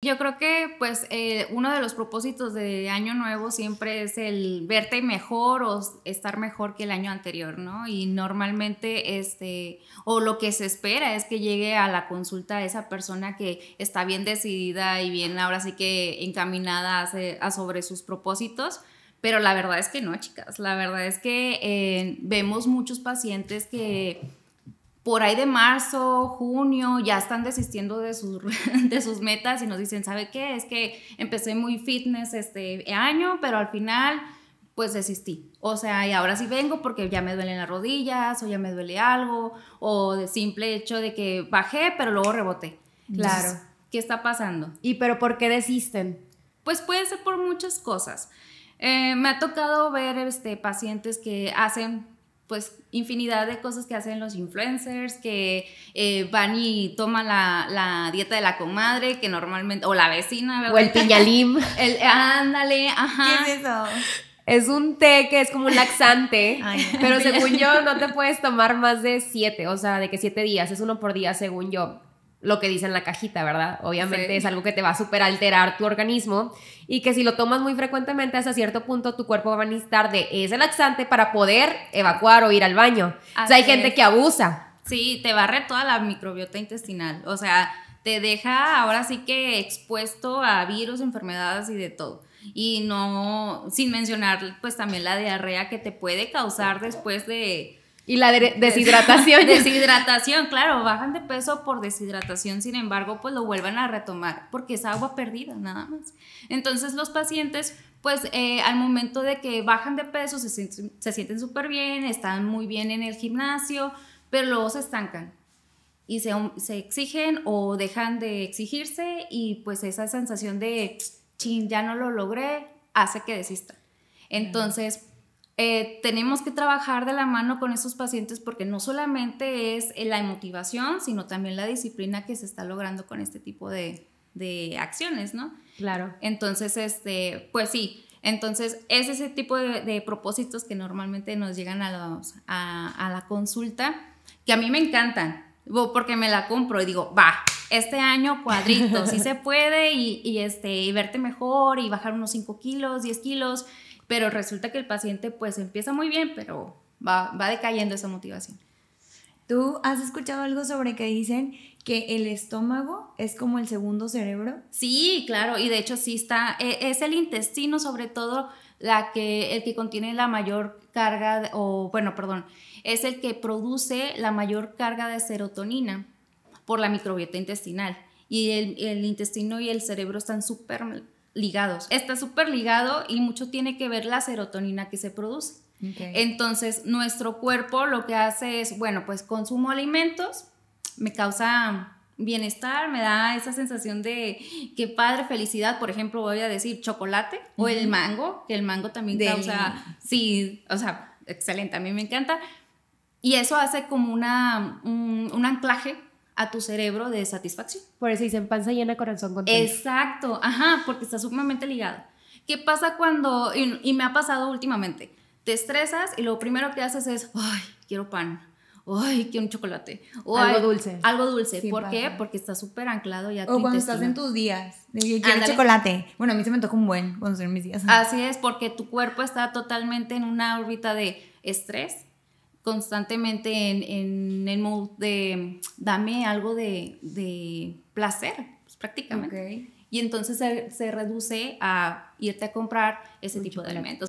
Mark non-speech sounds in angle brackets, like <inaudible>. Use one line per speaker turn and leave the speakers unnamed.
Yo creo que pues eh, uno de los propósitos de Año Nuevo siempre es el verte mejor o estar mejor que el año anterior, ¿no? Y normalmente, este, o lo que se espera es que llegue a la consulta esa persona que está bien decidida y bien ahora sí que encaminada sobre sus propósitos. Pero la verdad es que no, chicas. La verdad es que eh, vemos muchos pacientes que por ahí de marzo, junio, ya están desistiendo de sus, <laughs> de sus metas y nos dicen, ¿sabe qué? Es que empecé muy fitness este año, pero al final pues desistí. O sea, y ahora sí vengo porque ya me duelen las rodillas o ya me duele algo o de simple hecho de que bajé pero luego reboté. Claro. ¿Qué está pasando? ¿Y pero por qué desisten? Pues puede ser por muchas cosas. Eh, me ha tocado ver este, pacientes que hacen pues infinidad de cosas que hacen los influencers, que eh, van y toman la, dieta de la comadre, que normalmente, o la vecina, ¿verdad? O el piñalim. <laughs> el, ándale, ajá. ¿Qué es eso? Es un té que es como un laxante, <laughs> pero según yo no te puedes tomar más de siete, o sea, de que siete días, es uno por día según yo lo que dice en la cajita, ¿verdad? Obviamente es algo que te va a super alterar tu organismo y que si lo tomas muy frecuentemente hasta cierto punto tu cuerpo va a necesitar de ese laxante para poder evacuar o ir al baño. o sea, hay gente que abusa. Sí, te barre toda la microbiota intestinal, o sea, te deja ahora sí que expuesto a virus, enfermedades y de todo. Y no, sin mencionar pues también la diarrea que te puede causar después de y la deshidratación. <laughs> deshidratación, claro, bajan de peso por deshidratación, sin embargo, pues lo vuelvan a retomar, porque es agua perdida nada más. Entonces los pacientes, pues eh, al momento de que bajan de peso, se sienten súper bien, están muy bien en el gimnasio, pero luego se estancan y se, exigen o dejan de exigirse y pues esa sensación de, chin, ya no lo logré, hace que desistan. Entonces, eh, tenemos que trabajar de la mano con esos pacientes porque no solamente es eh, la motivación, sino también la disciplina que se está logrando con este tipo de, acciones, ¿no? Claro. Entonces, este, pues sí, entonces es ese tipo de, propósitos que normalmente nos llegan a, a, la consulta, que a mí me encantan, porque me la compro y digo, va, este año cuadrito, si se <laughs> puede y, este, y verte mejor y bajar unos 5 kilos, 10 kilos pero resulta que el paciente pues empieza muy bien, pero va, decayendo esa motivación. ¿Tú has escuchado algo sobre que dicen que el estómago es como el segundo cerebro? Sí, claro, y de hecho sí está, e, es el intestino sobre todo la que, el que contiene la mayor carga, o bueno, perdón, es el que produce la mayor carga de serotonina por la microbiota intestinal. Y el, el intestino y el cerebro están súper ligados. Está súper ligado y mucho tiene que ver la serotonina que se produce. Entonces, nuestro cuerpo lo que hace es, bueno, pues consumo alimentos, me causa bienestar, me da esa sensación de que padre, felicidad, por ejemplo, voy a decir chocolate o el mango, que el mango también causa, sí, o sea, excelente, a mí me encanta. Y eso hace como una, un anclaje a tu cerebro de satisfacción. Por eso dicen panza llena, corazón contento. Exacto, ajá, porque está sumamente ligado. ¿Qué pasa cuando, y, me ha pasado últimamente, te estresas y lo primero que haces es, ay, quiero pan, ay, quiero un chocolate. algo dulce. Algo dulce. ¿Por qué? Porque está súper anclado ya. O cuando estás en tus días. De quiero chocolate. Bueno, a mí se me toca un buen cuando son mis días. Así es, porque tu cuerpo está totalmente en una órbita de estrés, constantemente en, en el mood de dame algo de, placer, pues, prácticamente. Y entonces se, reduce a irte a comprar ese tipo de alimentos.